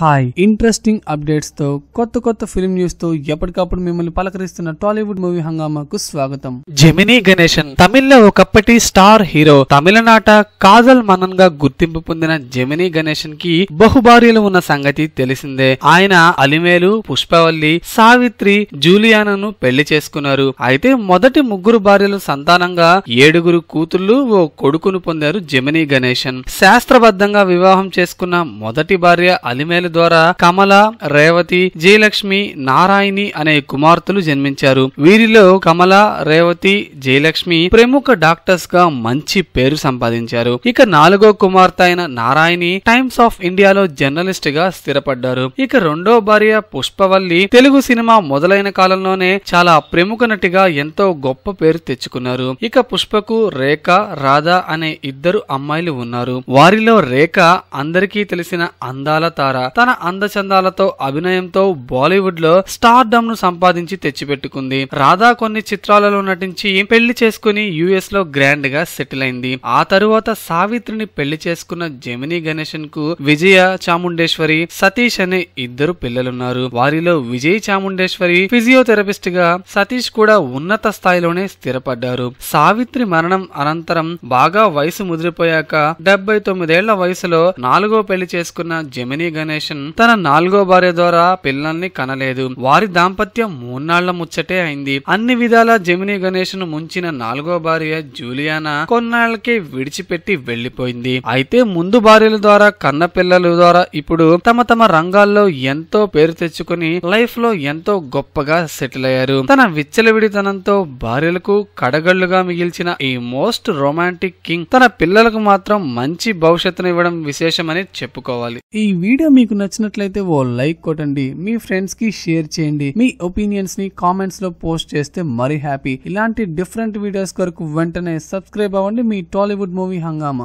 hi interesting updates తో కొత్త కొత్త ఫిల్మ్ న్యూస్ తో ఎప్పటికప్పుడు మిమ్మల్ని పలకరిస్తున్న టాలీవుడ్ మూవీ హంగామాకు స్వాగతం జెమినీ గణేశన్ తమిళ్లో ఒకప్పటి స్టార్ హీరో తమిళనాట కాజల్ మనన్ గా గుర్తింపు పొందిన జెమినీ గణేశన్ కి బహుభార్యలు ఉన్న సంగతి తెలిసిందే ఆయన అలిమేలు పుష్పవల్లి సావిత్రి జూలియానను పెళ్లి చేసుకున్నారు అయితే మొదటి ముగ్గురు భార్యలు సంతానంగా ఏడుగురు కూతుళ్లు ఓ కొడుకును పొందారు జెమినీ గణేశన్ శాస్త్రబద్ధంగా వివాహం చేసుకున్న మొదటి భార్య అలిమేలు అమ్మాయిల ద్వారా కమల రేవతి జయలక్ష్మి నారాయణి అనే కుమార్తెలు జన్మించారు వీరిలో కమల రేవతి జయలక్ష్మి ప్రముఖ డాక్టర్స్ గా మంచి పేరు సంపాదించారు ఇక నాలుగో కుమార్తె అయిన నారాయణి టైమ్స్ ఆఫ్ ఇండియాలో జర్నలిస్ట్ గా స్థిరపడ్డారు ఇక రెండో భార్య పుష్పవల్లి తెలుగు సినిమా మొదలైన కాలంలోనే చాలా ప్రముఖ నటిగా ఎంతో గొప్ప పేరు తెచ్చుకున్నారు ఇక పుష్పకు రేఖ రాధ అనే ఇద్దరు అమ్మాయిలు ఉన్నారు వారిలో రేఖ అందరికీ తెలిసిన అందాల తార తన అందచందాలతో అభినయంతో బాలీవుడ్ లో స్టార్ డమ్ ను సంపాదించి తెచ్చిపెట్టుకుంది రాధా కొన్ని చిత్రాలలో నటించి పెళ్లి చేసుకుని యుఎస్ లో గ్రాండ్ గా సెటిల్ అయింది ఆ తరువాత సావిత్రిని పెళ్లి చేసుకున్న జమినీ గణేశన్ కు విజయ చాముండేశ్వరి సతీష్ అనే ఇద్దరు పిల్లలున్నారు వారిలో విజయ్ చాముండేశ్వరి ఫిజియోథెరపిస్ట్ గా సతీష్ కూడా ఉన్నత స్థాయిలోనే స్థిరపడ్డారు సావిత్రి మరణం అనంతరం బాగా వయసు ముదిరిపోయాక డెబ్బై తొమ్మిదేళ్ల వయసులో నాలుగో పెళ్లి చేసుకున్న జమినీ గణేష్ కిషన్ తన నాలుగో భార్య ద్వారా పిల్లల్ని కనలేదు వారి దాంపత్యం మూన్నాళ్ల ముచ్చటే అయింది అన్ని విధాల జమిని గణేష్ ను ముంచిన నాలుగో భార్య జూలియానా కొన్నాళ్లకే విడిచిపెట్టి వెళ్లిపోయింది అయితే ముందు భార్యల ద్వారా కన్న పిల్లల ద్వారా ఇప్పుడు తమ తమ రంగాల్లో ఎంతో పేరు తెచ్చుకుని లైఫ్ లో ఎంతో గొప్పగా సెటిల్ అయ్యారు తన విచ్చలవిడితనంతో భార్యలకు కడగళ్లుగా మిగిల్చిన ఈ మోస్ట్ రొమాంటిక్ కింగ్ తన పిల్లలకు మాత్రం మంచి భవిష్యత్తును ఇవ్వడం విశేషమని చెప్పుకోవాలి ఈ వీడియో మీకు నచ్చినట్లయితే ఓ లైక్ కొట్టండి మీ ఫ్రెండ్స్ కి షేర్ చేయండి మీ ఒపీనియన్స్ ని కామెంట్స్ లో పోస్ట్ చేస్తే మరీ హ్యాపీ ఇలాంటి డిఫరెంట్ వీడియోస్ కొరకు వెంటనే సబ్స్క్రైబ్ అవ్వండి మీ టాలీవుడ్ మూవీ హంగామా